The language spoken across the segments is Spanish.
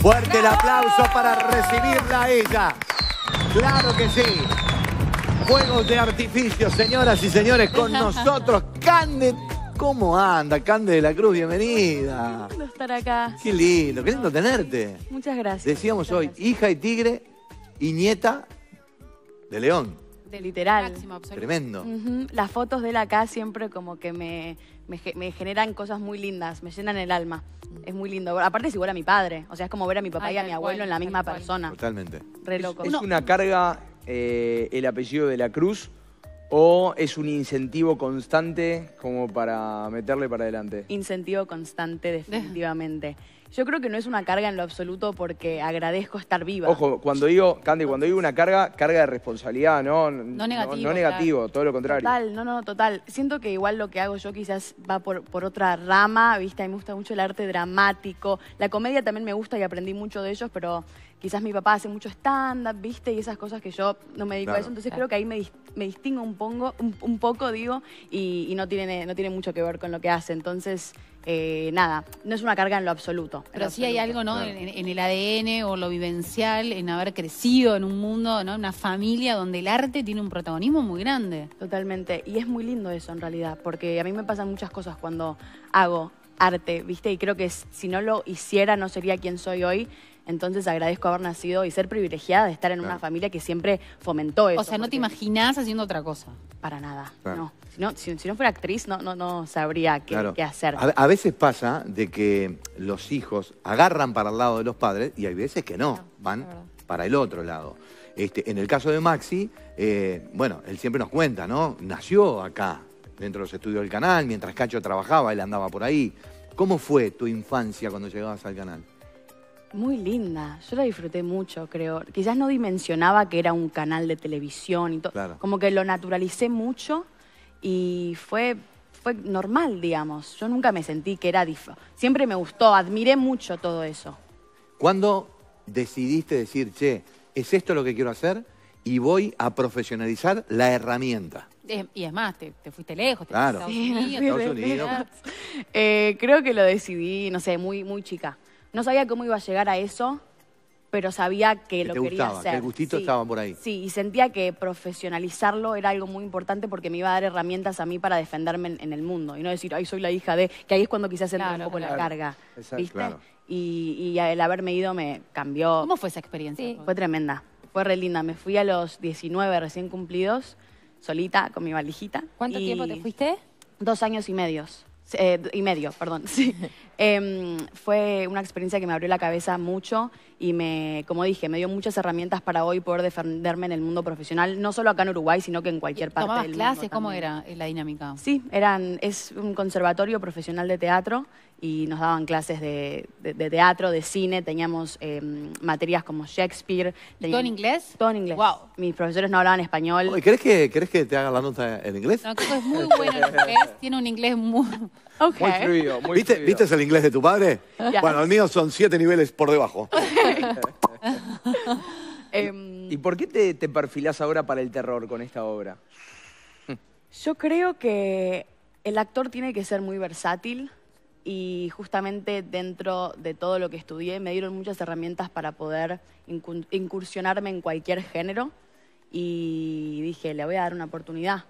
Fuerte el aplauso para recibirla a ella. Claro que sí. Juegos de artificio, señoras y señores, con nosotros, Cande. ¿Cómo anda, Cande de la Cruz? Bienvenida. Qué lindo estar acá. Qué lindo, qué lindo tenerte. Muchas gracias. Decíamos hoy, hija y tigre y nieta de león literal. Tremendo. Las fotos de él acá siempre como que me, generan cosas muy lindas, me llenan el alma. Es muy lindo. Aparte es igual a mi padre, o sea, es como ver a mi papá y a mi abuelo en la misma persona. Totalmente. ¿Es, una carga eh, el apellido de la Cruz o es un incentivo constante como para meterle para adelante? Incentivo constante, definitivamente. Yo creo que no es una carga en lo absoluto porque agradezco estar viva. Ojo, cuando digo, Candy, cuando digo una carga, carga de responsabilidad, ¿no? No negativo. No, negativo, todo lo contrario. Total, no, no, total. Siento que igual lo que hago yo quizás va por, por otra rama, ¿viste? A mí me gusta mucho el arte dramático. La comedia también me gusta y aprendí mucho de ellos, pero quizás mi papá hace mucho stand-up, ¿viste? Y esas cosas que yo no me dedico a eso. Entonces creo que ahí me, me distingo un, poco, digo, y, no, tiene, mucho que ver con lo que hace. Entonces, eh, nada, no es una carga en lo absoluto. Pero sí hay algo, ¿no? En, en, el ADN o lo vivencial, en haber crecido en un mundo, ¿no? Una familia donde el arte tiene un protagonismo muy grande. Totalmente. Y es muy lindo eso, en realidad, porque a mí me pasan muchas cosas cuando hago arte, ¿viste? Y creo que si no lo hiciera no sería quien soy hoy. Entonces agradezco haber nacido y ser privilegiada de estar en una familia que siempre fomentó eso. O sea, no te imaginás haciendo otra cosa. Para nada, no. Si no, fuera actriz, no, no, no sabría qué, hacer. A, veces pasa de que los hijos agarran para el lado de los padres y hay veces que no, van para el otro lado. Este, en el caso de Maxi, eh, bueno, él siempre nos cuenta, ¿no? Nació acá, dentro de los estudios del canal, mientras Cacho trabajaba, él andaba por ahí. ¿Cómo fue tu infancia cuando llegabas al canal? muy linda. Yo la disfruté mucho, creo. Quizás no dimensionaba que era un canal de televisión y todo. Como que lo naturalicé mucho y fue, fue normal, digamos. Yo nunca me sentí que era dif... Siempre me gustó, admiré mucho todo eso. ¿Cuándo decidiste decir, che, es esto lo que quiero hacer y voy a profesionalizar la herramienta? y es más, te, fuiste lejos, te claro. fuiste a creo que lo decidí, no sé, muy, muy chica. No sabía cómo iba a llegar a eso, pero sabía que, lo quería hacer. gustito estaba por ahí. Sí, y sentía que profesionalizarlo era algo muy importante porque me iba a dar herramientas a mí para defenderme en, el mundo y no decir, ay, soy la hija de. Que ahí es cuando quizás entra un poco la carga. ¿Viste? Y, el haberme ido me cambió. ¿Cómo fue esa experiencia? Fue tremenda. Fue re linda. Me fui a los 19 recién cumplidos, solita, con mi valijita. ¿Cuánto tiempo te fuiste? Dos años y medios. Eh, y medio, perdón. Sí. Em, fue una experiencia que me abrió la cabeza mucho y me, como dije, me dio muchas herramientas para hoy poder defenderme en el mundo profesional, no solo acá en Uruguay, sino que en cualquier parte del clases? ¿Cómo era la dinámica? Sí, eran, es un conservatorio profesional de teatro y nos daban clases de, teatro, de cine, teníamos em, materias como Shakespeare. ¿Todo en inglés? Todo en inglés. Mis profesores no hablaban español. ¿Crees crees que, crees que te haga la nota en inglés? No, es muy bueno en inglés, tiene un inglés muy... Muy frío, ¿Viste, ¿Viste el inglés de tu padre? Bueno, el mío son siete niveles por debajo. Em, ¿Y, por qué te, te perfilás ahora para el terror con esta obra? Yo creo que el actor tiene que ser muy versátil y justamente dentro de todo lo que estudié me dieron muchas herramientas para poder incursionarme en cualquier género y dije, le voy a dar una oportunidad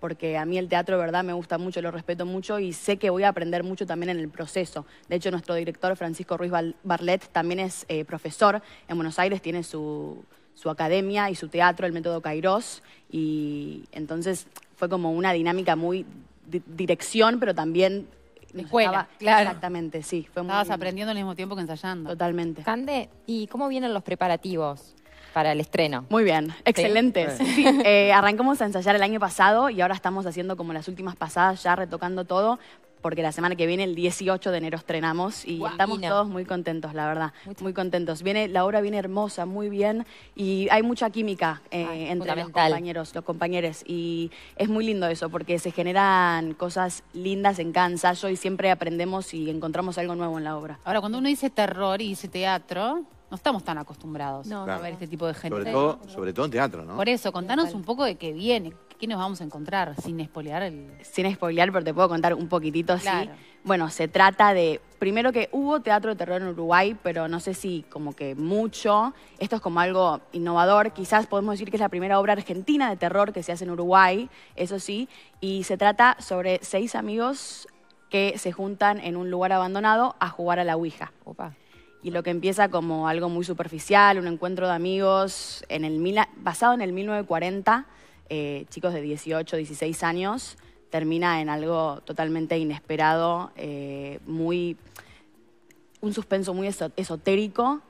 porque a mí el teatro, verdad, me gusta mucho, lo respeto mucho y sé que voy a aprender mucho también en el proceso. De hecho, nuestro director, Francisco Ruiz Barlet, también es eh, profesor en Buenos Aires, tiene su, su academia y su teatro, el método Kairos, y entonces fue como una dinámica muy dirección, pero también... Escuela, estaba, Exactamente, sí. Estabas aprendiendo al mismo tiempo que ensayando. Totalmente. Cande, ¿y cómo vienen los preparativos? para el estreno. Muy bien, excelente. Eh. Eh, arrancamos a ensayar el año pasado y ahora estamos haciendo como las últimas pasadas, ya retocando todo, porque la semana que viene, el 18 de enero, estrenamos y estamos todos muy contentos, la verdad, muy contentos. Viene, la obra viene hermosa, muy bien y hay mucha química eh, entre los compañeros, los compañeros y es muy lindo eso porque se generan cosas lindas en cada ensayo y siempre aprendemos y encontramos algo nuevo en la obra. Ahora, cuando uno dice terror y dice teatro, no estamos tan acostumbrados a ver este tipo de gente. Sobre todo, en teatro, ¿no? Por eso, contanos un poco de qué viene, qué nos vamos a encontrar, sin espolear el... Sin espolear, pero te puedo contar un poquitito, sí. Bueno, se trata de, primero que hubo teatro de terror en Uruguay, pero no sé si como que mucho. Esto es como algo innovador. Quizás podemos decir que es la primera obra argentina de terror que se hace en Uruguay, eso sí. Y se trata sobre seis amigos que se juntan en un lugar abandonado a jugar a la Ouija. Opa y lo que empieza como algo muy superficial, un encuentro de amigos basado en el 1940, eh, chicos de 18, 16 años, termina en algo totalmente inesperado, eh, muy un suspenso muy esotérico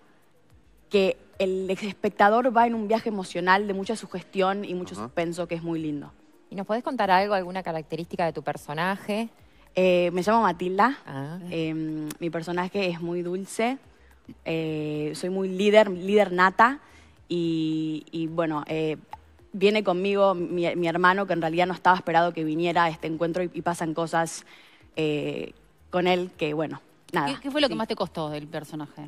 que el espectador va en un viaje emocional de mucha sugestión y mucho suspenso que es muy lindo. ¿Y nos podés contar algo, alguna característica de tu personaje? Eh, me llamo Matilda. Ah. Em, mi personaje es muy dulce, eh, soy muy líder, líder nata y, bueno, eh, viene conmigo mi, hermano que en realidad no estaba esperado que viniera a este encuentro y, pasan cosas eh, con él que bueno, nada. ¿Qué, fue lo que más te costó del personaje?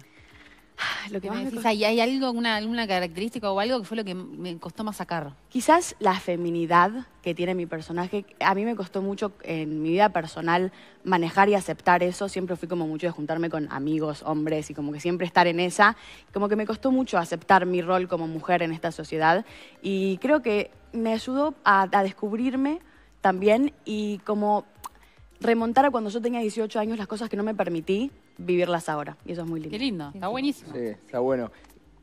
Lo que ¿hay, algo, una, alguna característica o algo que fue lo que me costó más sacar? Quizás la feminidad que tiene mi personaje, a mí me costó mucho en mi vida personal manejar y aceptar eso, siempre fui como mucho de juntarme con amigos, hombres y como que siempre estar en esa, como que me costó mucho aceptar mi rol como mujer en esta sociedad y creo que me ayudó a, a descubrirme también y como remontar a cuando yo tenía 18 años las cosas que no me permití vivirlas ahora. Y eso es muy lindo. Qué lindo, está buenísimo. Sí, está bueno.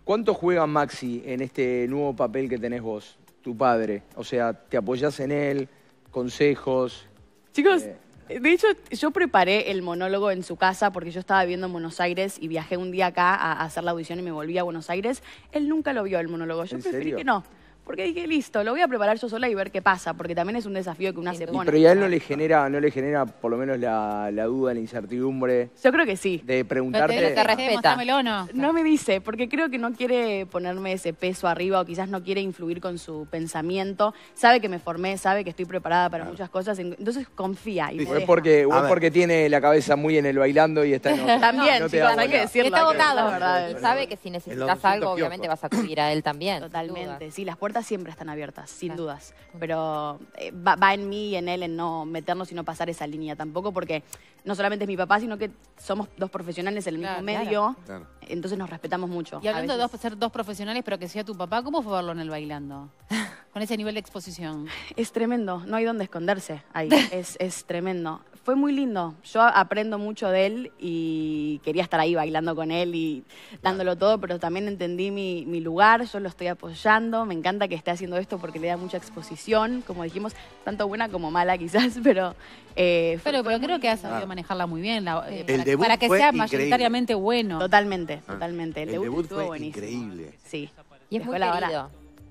¿Cuánto juega Maxi en este nuevo papel que tenés vos, tu padre? O sea, ¿te apoyás en él? ¿Consejos? Chicos, eh. De hecho, yo preparé el monólogo en su casa porque yo estaba viviendo en Buenos Aires y viajé un día acá a hacer la audición y me volví a Buenos Aires. Él nunca lo vio el monólogo. Yo preferí que no. Porque dije, listo, lo voy a preparar yo sola y ver qué pasa, porque también es un desafío que una se pone. Pero ya él no le genera, no le genera por lo menos la, duda, la incertidumbre. Yo creo que sí. De preguntarte. Pero te, respeta. no. No me dice, porque creo que no quiere ponerme ese peso arriba o quizás no quiere influir con su pensamiento. Sabe que me formé, sabe que estoy preparada para muchas cosas, entonces confía. Y porque, o porque tiene la cabeza muy en el bailando y está También, no, chicas, que Está Y sabe que si necesitas algo, obviamente vas a acudir a él también. Totalmente, sí, las puertas siempre están abiertas, sin dudas. Pero eh, va, en mí y en él en no meternos y no pasar esa línea tampoco, porque no solamente es mi papá, sino que somos dos profesionales en el mismo medio. Entonces nos respetamos mucho. Y hablando de ser dos profesionales, pero que sea tu papá, ¿cómo fue verlo en el bailando? Con ese nivel de exposición. Es tremendo, no hay dónde esconderse ahí. es, es tremendo fue muy lindo. Yo aprendo mucho de él y quería estar ahí bailando con él y dándolo todo, pero también entendí mi, lugar, yo lo estoy apoyando, me encanta que esté haciendo esto porque le da mucha exposición, como dijimos, tanto buena como mala quizás, pero... Eh, pero, creo que ha sabido manejarla muy bien, la, eh, para, que, sea mayoritariamente bueno. Totalmente, ah. totalmente. El, debut, fue increíble. Sí. Y es muy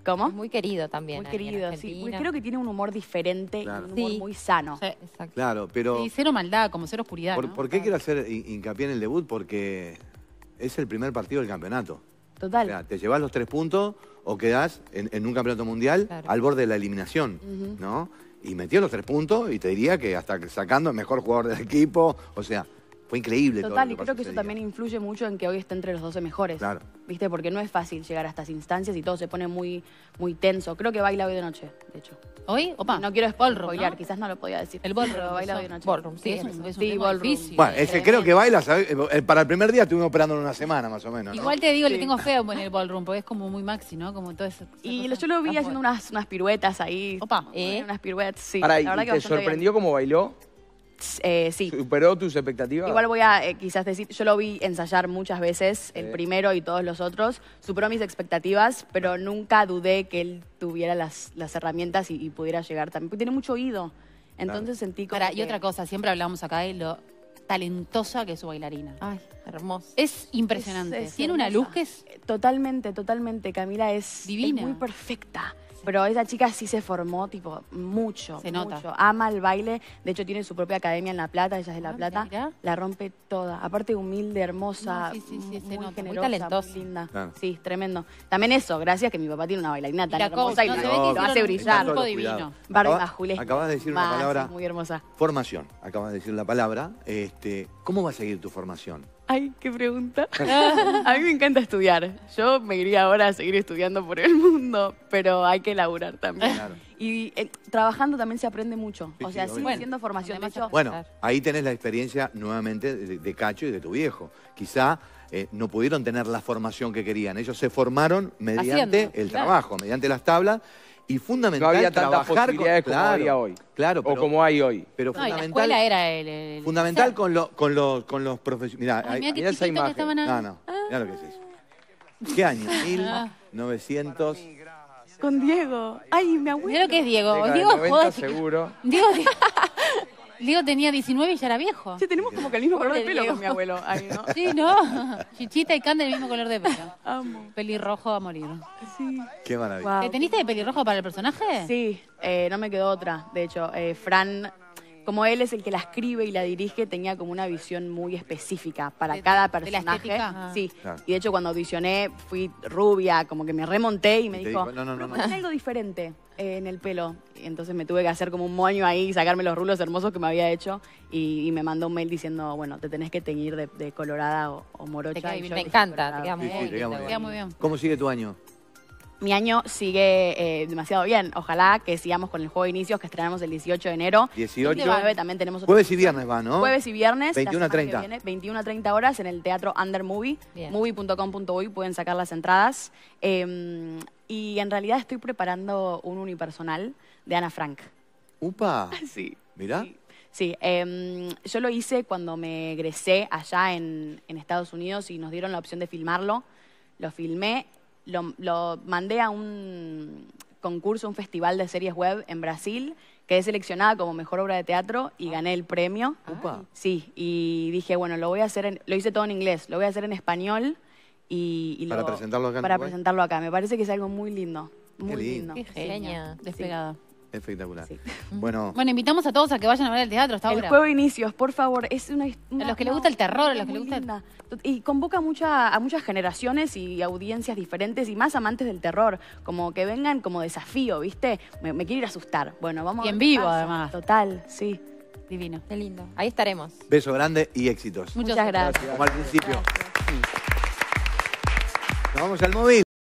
¿Cómo? muy querido también. Muy querido, sí. Creo que tiene un humor diferente, un humor muy sano. Sí, exacto. Claro, pero... cero maldad, como cero oscuridad, ¿Por, qué quiero hacer hincapié en el debut? Porque es el primer partido del campeonato. Total. O sea, te llevas los tres puntos o quedas en, un campeonato mundial al borde de la eliminación, ¿no? Y metió los tres puntos y te diría que hasta sacando el mejor jugador del equipo, o sea, increíble. Total, y creo que, eso también influye mucho en que hoy esté entre los 12 mejores. Claro. ¿Viste? Porque no es fácil llegar a estas instancias y todo se pone muy, muy tenso. Creo que baila hoy de noche, de hecho. ¿Hoy? Opa. No quiero spoiler, quizás no lo podía decir. El ballroom. baila hoy de noche. Ballroom, sí, es un, bueno, es que creo que baila, eh, eh, para el primer día estuvimos operando en una semana más o menos. Igual te digo, le tengo feo en el ballroom, porque es como muy maxi, ¿no? Como todo eso. Y yo lo vi haciendo unas, unas, piruetas ahí. Opa. Unas ¿Eh? piruetas, sí. ¿Te sorprendió cómo bailó? Eh, ¿Superó tus expectativas? Igual voy a eh, quizás decir, yo lo vi ensayar muchas veces, el eh. primero y todos los otros. Superó mis expectativas, pero ah. nunca dudé que él tuviera las, herramientas y, pudiera llegar también. Porque tiene mucho oído. Entonces sentí Y otra cosa, siempre hablamos acá de lo talentosa que es su bailarina. Ay, hermosa. Es impresionante. Tiene una luz que es... Totalmente, totalmente. Camila es, Divina. es muy perfecta. Pero esa chica sí se formó, tipo, mucho. Se nota. Ama el baile. De hecho, tiene su propia academia en La Plata. Ella es de La ah, Plata. La rompe toda. Aparte, humilde, hermosa. muy, muy talentosa. linda. Sí, tremendo. También eso, gracias que mi papá tiene una bailarina tan hermosa y lo hace brillar. Un divino. Acabas, acabas de decir una palabra. Muy hermosa. Formación. Acabas de decir la palabra. Este, ¿Cómo va a seguir tu formación? Ay, qué pregunta. A mí me encanta estudiar. Yo me iría ahora a seguir estudiando por el mundo, pero hay que laburar también. Y eh, trabajando también se aprende mucho. o sea, sigue siendo formación. bueno, ahí tenés la experiencia nuevamente de, Cacho y de tu viejo. Quizá eh, no pudieron tener la formación que querían. Ellos se formaron mediante el trabajo, mediante las tablas y fundamental no había trabajar con, como claro, había hoy. Claro, pero, o como hay hoy. Pero no, fundamental. La escuela era el, el fundamental con, lo, con, los con los profesionales. Mirá, Ay, mirá esa imagen. Que no, no. lo que es eso. ¿Qué año? 1900. Ah. Con Diego. Ay, mi abuelo. Mirá lo que es Diego. Diego joder. Seguro. Diego, Diego. Leo tenía 19 y ya era viejo. Sí, tenemos como que el mismo color de pelo con mi abuelo. Ahí, ¿no? Sí, ¿no? Chichita y Cande el mismo color de pelo. Amo. Pelirrojo a morir. Sí. Qué maravilla. ¿Te teniste de pelirrojo para el personaje? Sí, eh, no me quedó otra. De hecho, eh, Fran como él es el que la escribe y la dirige, tenía como una visión muy específica para cada personaje. Ah. sí. Y de hecho, cuando audicioné, fui rubia, como que me remonté y me dijo, no, no, no, no. algo diferente eh, en el pelo. Y entonces me tuve que hacer como un moño ahí, sacarme los rulos hermosos que me había hecho y, me mandó un mail diciendo, bueno, te tenés que teñir de, colorada o, morocha. me encanta, digamos, muy bien. ¿Cómo sigue tu año? mi año sigue eh, demasiado bien. Ojalá que sigamos con el juego de inicios que estrenamos el 18 de enero. 18. también tenemos Jueves y viernes va, ¿no? Jueves y viernes. 21 a 30. 21 a 30 horas en el Teatro Under Movie. Movie.com.uy pueden sacar las entradas. Em, y en realidad estoy preparando un unipersonal de Ana Frank. ¡Upa! Sí. Mirá. Sí. Em, yo lo hice cuando me egresé allá en Estados Unidos y nos dieron la opción de filmarlo. Lo filmé lo, lo mandé a un concurso, un festival de series web en Brasil quedé seleccionada como mejor obra de teatro y gané el premio. ¡Upa! Ah. Sí, y dije, bueno, lo voy a hacer, lo hice todo en inglés, lo voy a hacer en español y, para presentarlo acá. Para presentarlo acá, me parece que es algo muy lindo, muy lindo. genial, despegada. Espectacular. Bueno, invitamos a todos a que vayan a ver el teatro hasta el juego de inicios, por favor. Es una, a los que les gusta el terror, los que les gusta... Y convoca a muchas generaciones y audiencias diferentes y más amantes del terror. Como que vengan como desafío, ¿viste? Me, quiero ir a asustar. Bueno, vamos... Y en vivo, además. Total, sí. Divino. Qué lindo. Ahí estaremos. Beso grande y éxitos. Muchas, gracias. Como al principio. Nos vamos al móvil.